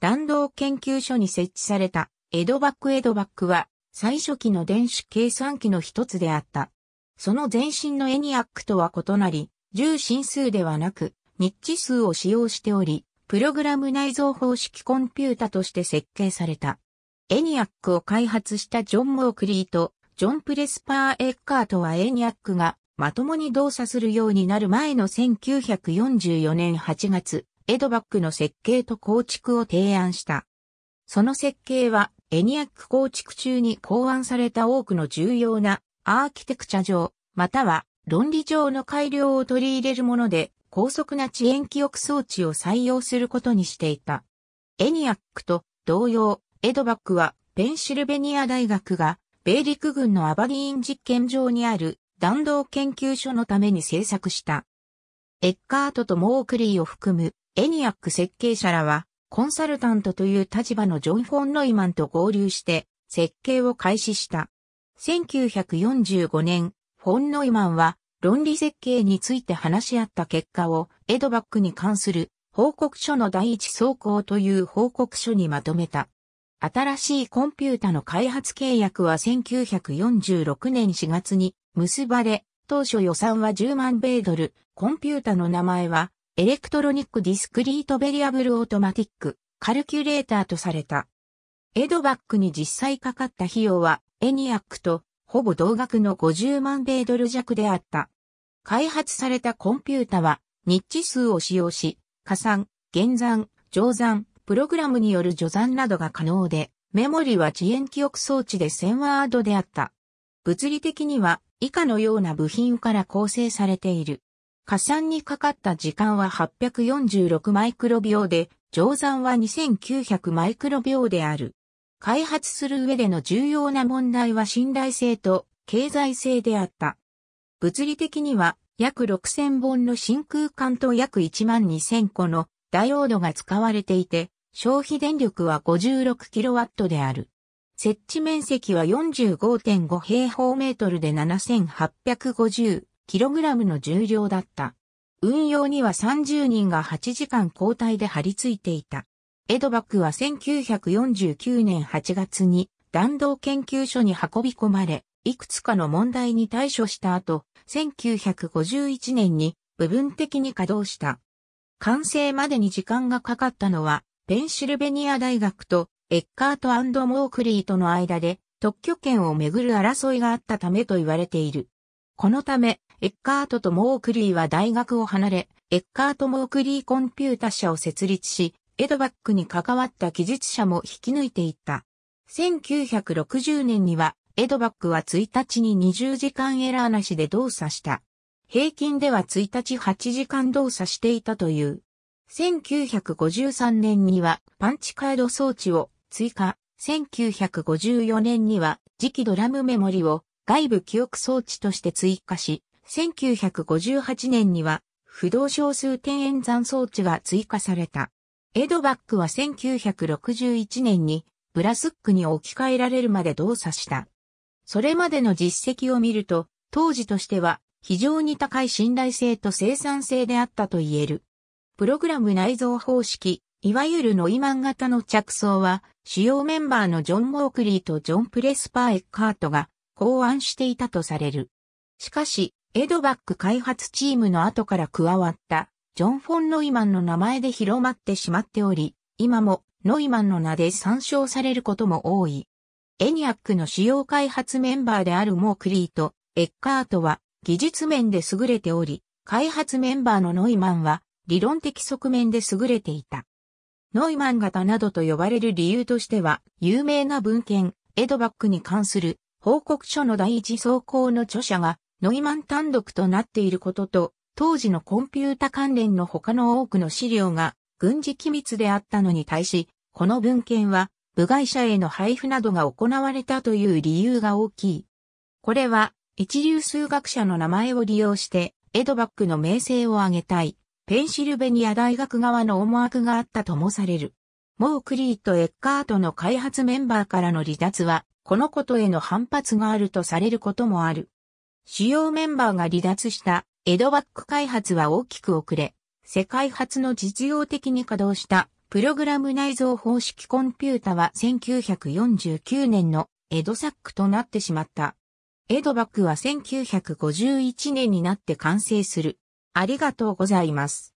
弾道研究所に設置されたエドバックエドバックは最初期の電子計算機の一つであった。その前身のエニアックとは異なり、重心数ではなく、日地数を使用しており、プログラム内蔵方式コンピュータとして設計された。エニアックを開発したジョン・モークリーと、ジョン・プレスパー・エッカートはエニアックがまともに動作するようになる前の1944年8月、エドバックの設計と構築を提案した。その設計は、エニアック構築中に考案された多くの重要なアーキテクチャ上、または論理上の改良を取り入れるもので、高速な遅延記憶装置を採用することにしていた。エニアックと同様、エドバックはペンシルベニア大学が米陸軍のアバディーン実験場にある弾道研究所のために制作した。エッカートとモークリーを含むエニアック設計者らは、コンサルタントという立場のジョン・フォン・ノイマンと合流して、設計を開始した。1945年、フォン・ノイマンは、論理設計について話し合った結果を、エドバックに関する報告書の第一走行という報告書にまとめた。新しいコンピュータの開発契約は1946年4月に結ばれ、当初予算は10万米ドル、コンピュータの名前はエレクトロニックディスクリートベリアブルオートマティック、カルキュレーターとされた。エドバックに実際かかった費用は、エニアックとほぼ同額の50万米ドル弱であった。開発されたコンピュータは、日値数を使用し、加算、減算、乗算、プログラムによる除算などが可能で、メモリは遅延記憶装置で1000ワードであった。物理的には以下のような部品から構成されている。加算にかかった時間は846マイクロ秒で、乗算は2900マイクロ秒である。開発する上での重要な問題は信頼性と経済性であった。物理的には約6000本の真空管と約12000個のダイオードが使われていて、消費電力は 56kW である。設置面積は45.5平方メートルで7850 1.5kg の重量だった。運用には30人が8時間交代で張り付いていた。エドバックは1949年8月に弾道研究所に運び込まれ、いくつかの問題に対処した後、1951年に部分的に稼働した。完成までに時間がかかったのは、ペンシルベニア大学とエッカートモークリーとの間で特許権をめぐる争いがあったためと言われている。このため、エッカートとモークリーは大学を離れ、エッカート・モークリーコンピュータ社を設立し、エドバックに関わった技術者も引き抜いていった。1960年には、エドバックは1日に20時間エラーなしで動作した。平均では1日8時間動作していたという。1953年にはパンチカード装置を追加。1954年には磁気ドラムメモリを外部記憶装置として追加し、1958年には不動小数点演算装置が追加された。エドバックは1961年にブラスックに置き換えられるまで動作した。それまでの実績を見ると、当時としては非常に高い信頼性と生産性であったと言える。プログラム内蔵方式、いわゆるノイマン型の着想は、主要メンバーのジョン・モークリーとジョン・プレスパー・エッカートが考案していたとされる。しかし、エドバック開発チームの後から加わった、ジョン・フォン・ノイマンの名前で広まってしまっており、今もノイマンの名で参照されることも多い。エニアックの主要開発メンバーであるモークリーとエッカートは技術面で優れており、開発メンバーのノイマンは理論的側面で優れていた。ノイマン型などと呼ばれる理由としては、有名な文献、エドバックに関する報告書の第一走行の著者がノイマン単独となっていることと、当時のコンピュータ関連の他の多くの資料が軍事機密であったのに対し、この文献は部外者への配布などが行われたという理由が大きい。これは一流数学者の名前を利用してエドバックの名声を上げたい、ペンシルベニア大学側の思惑があったともされる。モークリーとエッカートの開発メンバーからの離脱は、このことへの反発があるとされることもある。主要メンバーが離脱したエドバック開発は大きく遅れ、世界初の実用的に稼働したプログラム内蔵方式コンピュータは1949年のエドサックとなってしまった。エドバックは1951年になって完成する。ありがとうございます。